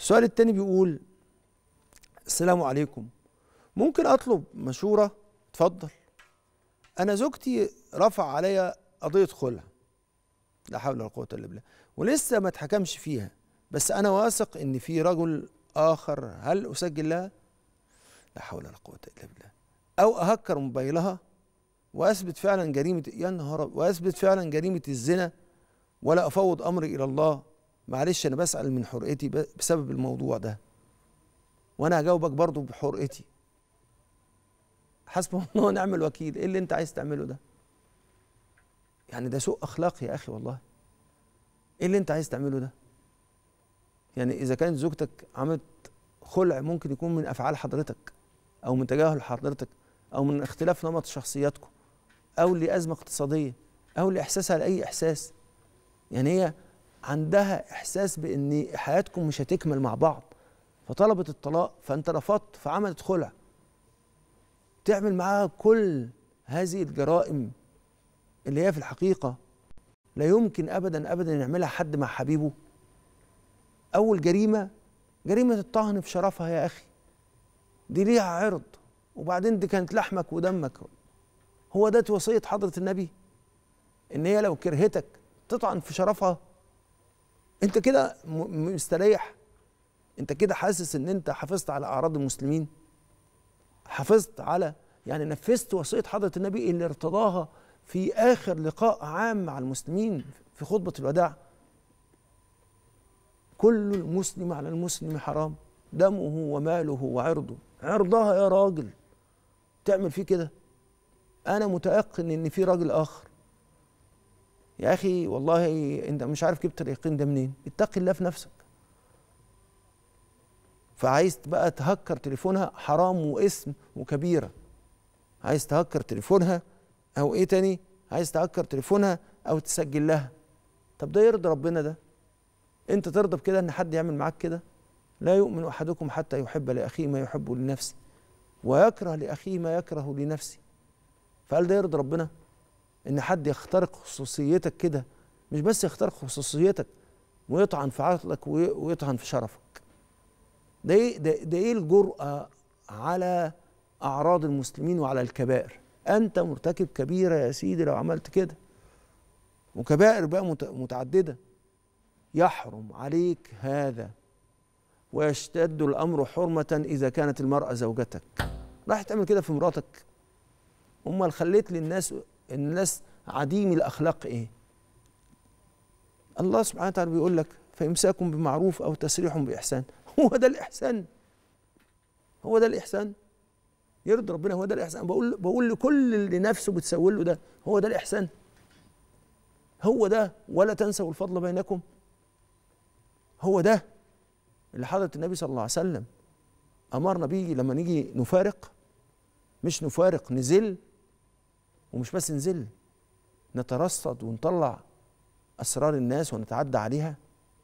السؤال التاني بيقول السلام عليكم ممكن اطلب مشوره اتفضل انا زوجتي رفع عليا قضيه خلع لا حول ولا قوه الا بالله ولسه ما اتحكمش فيها بس انا واثق ان في رجل اخر هل اسجل لها لا حول ولا قوه الا بالله او اهكر موبايلها واثبت فعلا جريمه يا نهار واثبت فعلا جريمه الزنا ولا افوض امري الى الله معلش انا بسال من حرقتي بسبب الموضوع ده وانا هجاوبك برضه بحرقتي حسب الله ونعم الوكيل ايه اللي انت عايز تعمله ده يعني ده سوء اخلاق يا اخي والله ايه اللي انت عايز تعمله ده يعني اذا كانت زوجتك عملت خلع ممكن يكون من افعال حضرتك او من تجاهل حضرتك او من اختلاف نمط شخصياتكم او لازمه اقتصاديه او لاحساسها لاي احساس يعني هي عندها احساس بان حياتكم مش هتكمل مع بعض فطلبت الطلاق فانت رفضت فعملت خلع تعمل معاها كل هذه الجرائم اللي هي في الحقيقه لا يمكن ابدا ابدا يعملها حد مع حبيبه اول جريمه جريمه الطعن في شرفها يا اخي دي ليها عرض وبعدين دي كانت لحمك ودمك هو ده وصيه حضره النبي ان هي لو كرهتك تطعن في شرفها انت كده مستريح انت كده حاسس ان انت حافظت على اعراض المسلمين حافظت على يعني نفذت وصيه حضره النبي اللي ارتضاها في اخر لقاء عام مع المسلمين في خطبه الوداع كل المسلم على المسلم حرام دمه وماله وعرضه عرضها يا راجل تعمل فيه كده انا متيقن ان في راجل اخر يا اخي والله انت مش عارف جبت اليقين ده منين اتق الله في نفسك فعايز بقى تهكر تليفونها حرام واسم وكبيره عايز تهكر تليفونها او ايه تاني عايز تهكر تليفونها او تسجل لها طب ده يرضي ربنا ده انت ترضى بكده ان حد يعمل معاك كده لا يؤمن احدكم حتى يحب لاخيه ما يحبه لنفسه ويكره لاخيه ما يكره لنفسه فقال ده يرضي ربنا ان حد يخترق خصوصيتك كده مش بس يخترق خصوصيتك ويطعن في عقلك ويطعن في شرفك ده ايه ده, ده ايه الجرأة على اعراض المسلمين وعلى الكبائر انت مرتكب كبيرة يا سيدي لو عملت كده وكبائر بقى متعددة يحرم عليك هذا ويشتد الامر حرمة اذا كانت المرأة زوجتك راح تعمل كده في مراتك امال خليت للناس الناس عديم الأخلاق إيه الله سبحانه وتعالى بيقول لك فإمساك بمعروف أو تسريح بإحسان هو ده الإحسان هو ده الإحسان يرضي ربنا هو ده الإحسان بقول بقول لكل اللي نفسه بتسول له ده هو ده الإحسان هو ده ولا تنسوا الفضل بينكم هو ده اللي حضرة النبي صلى الله عليه وسلم أمرنا بيه لما نيجي نفارق مش نفارق نزل ومش بس نزل نترصد ونطلع اسرار الناس ونتعدى عليها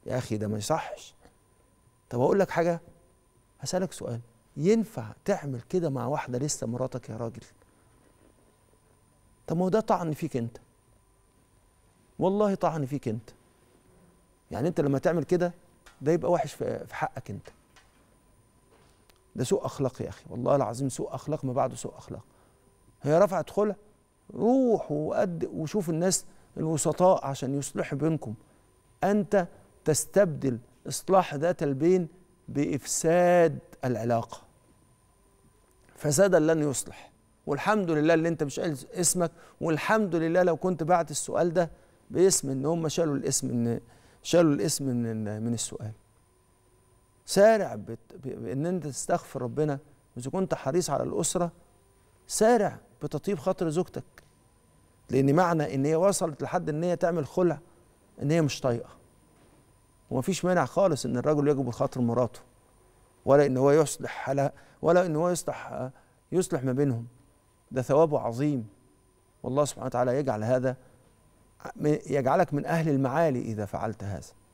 يا اخي ده ما يصحش طب اقول لك حاجه هسالك سؤال ينفع تعمل كده مع واحده لسه مراتك يا راجل طب ما هو ده طعن فيك انت والله طعن فيك انت يعني انت لما تعمل كده ده يبقى وحش في حقك انت ده سوء اخلاق يا اخي والله العظيم سوء اخلاق ما بعده سوء اخلاق هي رفعت خلق روح وقد وشوف الناس الوسطاء عشان يصلحوا بينكم أنت تستبدل إصلاح ذات البين بإفساد العلاقة فسادا لن يصلح والحمد لله اللي انت مش قايل اسمك والحمد لله لو كنت بعت السؤال ده باسم ان هم شالوا الاسم ان شالوا الاسم من من السؤال سارع بان انت تستغفر ربنا اذا كنت حريص على الاسره سارع بتطيب خاطر زوجتك لان معنى ان هي وصلت لحد ان هي تعمل خلع ان هي مش طايقه ومفيش مانع خالص ان الرجل يجب خاطر مراته ولا ان هو يصلح حالها ولا ان هو يصلح يصلح ما بينهم ده ثوابه عظيم والله سبحانه وتعالى يجعل هذا يجعلك من اهل المعالي اذا فعلت هذا